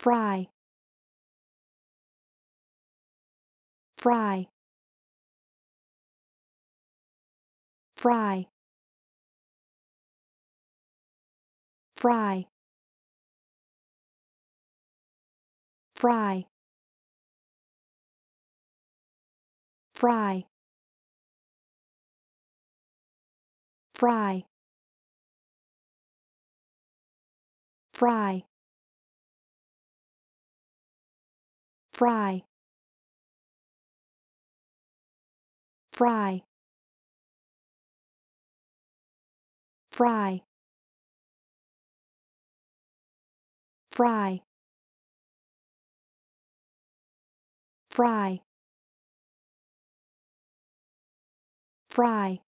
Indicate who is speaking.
Speaker 1: fry fry fry fry fry fry fry fry fry fry fry fry fry fry